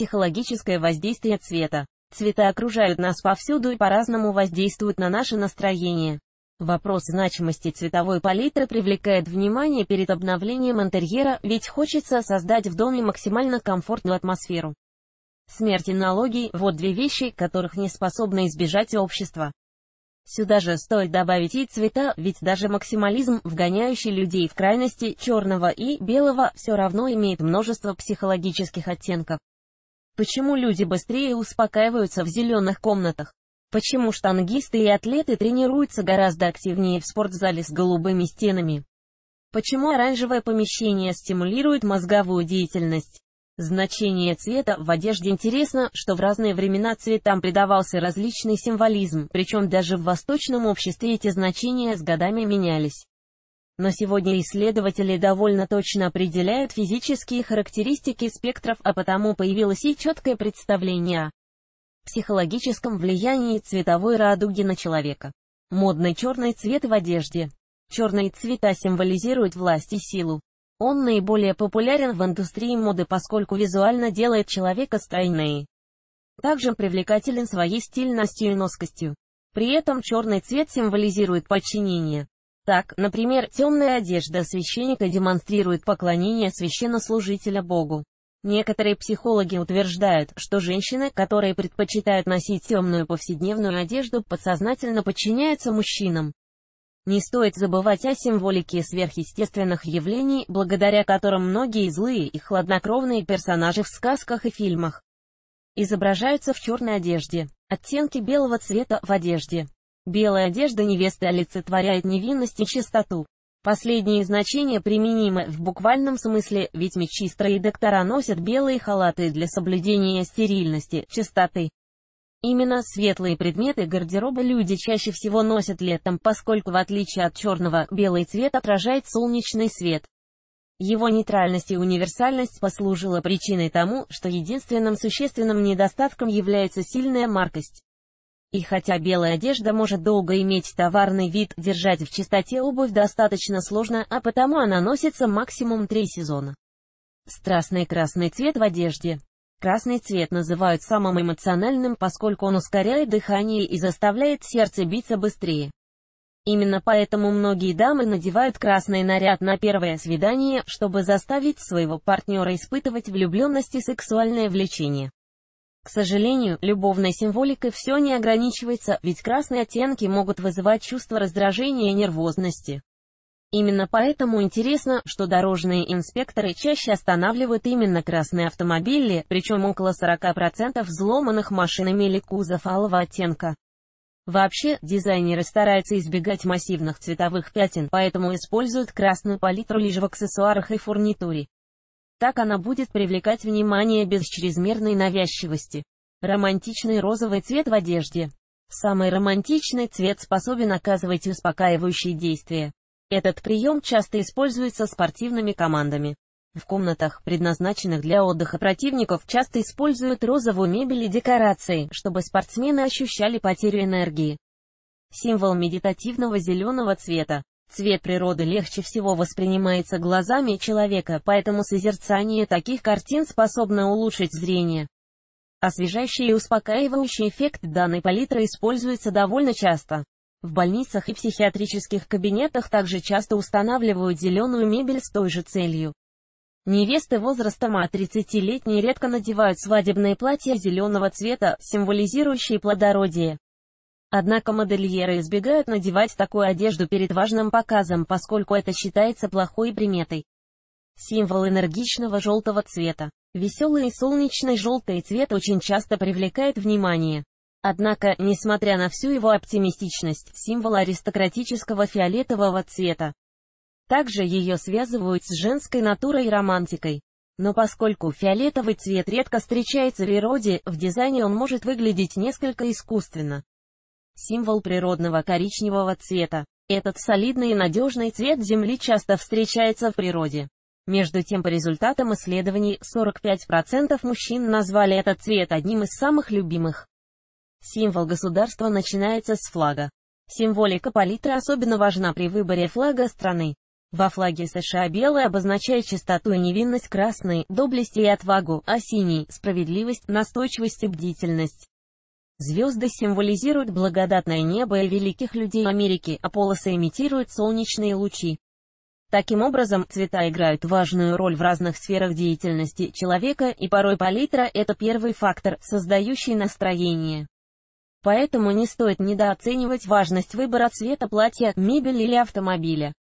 психологическое воздействие цвета. Цвета окружают нас повсюду и по-разному воздействуют на наше настроение. Вопрос значимости цветовой палитры привлекает внимание перед обновлением интерьера, ведь хочется создать в доме максимально комфортную атмосферу. Смерть и налоги – вот две вещи, которых не способно избежать общество. Сюда же стоит добавить и цвета, ведь даже максимализм, вгоняющий людей в крайности черного и белого, все равно имеет множество психологических оттенков. Почему люди быстрее успокаиваются в зеленых комнатах? Почему штангисты и атлеты тренируются гораздо активнее в спортзале с голубыми стенами? Почему оранжевое помещение стимулирует мозговую деятельность? Значение цвета в одежде интересно, что в разные времена цветам придавался различный символизм, причем даже в восточном обществе эти значения с годами менялись. Но сегодня исследователи довольно точно определяют физические характеристики спектров, а потому появилось и четкое представление о психологическом влиянии цветовой радуги на человека. Модный черный цвет в одежде. Черные цвета символизируют власть и силу. Он наиболее популярен в индустрии моды, поскольку визуально делает человека стайной. Также привлекателен своей стильностью и носкостью. При этом черный цвет символизирует подчинение. Так, например, темная одежда священника демонстрирует поклонение священнослужителя Богу. Некоторые психологи утверждают, что женщины, которые предпочитают носить темную повседневную одежду, подсознательно подчиняются мужчинам. Не стоит забывать о символике сверхъестественных явлений, благодаря которым многие злые и хладнокровные персонажи в сказках и фильмах изображаются в черной одежде. Оттенки белого цвета в одежде. Белая одежда невесты олицетворяет невинность и чистоту. Последнее значение применимо в буквальном смысле, ведь мечистра и доктора носят белые халаты для соблюдения стерильности, чистоты. Именно светлые предметы гардероба люди чаще всего носят летом, поскольку в отличие от черного, белый цвет отражает солнечный свет. Его нейтральность и универсальность послужила причиной тому, что единственным существенным недостатком является сильная маркость. И хотя белая одежда может долго иметь товарный вид, держать в чистоте обувь достаточно сложно, а потому она носится максимум три сезона. Страстный красный цвет в одежде. Красный цвет называют самым эмоциональным, поскольку он ускоряет дыхание и заставляет сердце биться быстрее. Именно поэтому многие дамы надевают красный наряд на первое свидание, чтобы заставить своего партнера испытывать влюбленность и сексуальное влечение. К сожалению, любовной символикой все не ограничивается, ведь красные оттенки могут вызывать чувство раздражения и нервозности. Именно поэтому интересно, что дорожные инспекторы чаще останавливают именно красные автомобили, причем около 40% взломанных машинами или кузов алого оттенка. Вообще, дизайнеры стараются избегать массивных цветовых пятен, поэтому используют красную палитру лишь в аксессуарах и фурнитуре. Так она будет привлекать внимание без чрезмерной навязчивости. Романтичный розовый цвет в одежде. Самый романтичный цвет способен оказывать успокаивающие действия. Этот прием часто используется спортивными командами. В комнатах, предназначенных для отдыха противников, часто используют розовую мебель и декорации, чтобы спортсмены ощущали потерю энергии. Символ медитативного зеленого цвета. Цвет природы легче всего воспринимается глазами человека, поэтому созерцание таких картин способно улучшить зрение. Освежающий и успокаивающий эффект данной палитры используется довольно часто. В больницах и психиатрических кабинетах также часто устанавливают зеленую мебель с той же целью. Невесты возрастом от 30-летней редко надевают свадебные платья зеленого цвета, символизирующие плодородие. Однако модельеры избегают надевать такую одежду перед важным показом, поскольку это считается плохой приметой. Символ энергичного желтого цвета. Веселый и солнечный желтый цвет очень часто привлекает внимание. Однако, несмотря на всю его оптимистичность, символ аристократического фиолетового цвета. Также ее связывают с женской натурой и романтикой. Но поскольку фиолетовый цвет редко встречается в природе, в дизайне он может выглядеть несколько искусственно символ природного коричневого цвета. Этот солидный и надежный цвет Земли часто встречается в природе. Между тем, по результатам исследований, 45% мужчин назвали этот цвет одним из самых любимых. Символ государства начинается с флага. Символика палитры особенно важна при выборе флага страны. Во флаге США белый обозначает чистоту и невинность, красный – доблесть и отвагу, а синий – справедливость, настойчивость и бдительность. Звезды символизируют благодатное небо и великих людей Америки, а полосы имитируют солнечные лучи. Таким образом, цвета играют важную роль в разных сферах деятельности человека, и порой палитра – это первый фактор, создающий настроение. Поэтому не стоит недооценивать важность выбора цвета платья, мебели или автомобиля.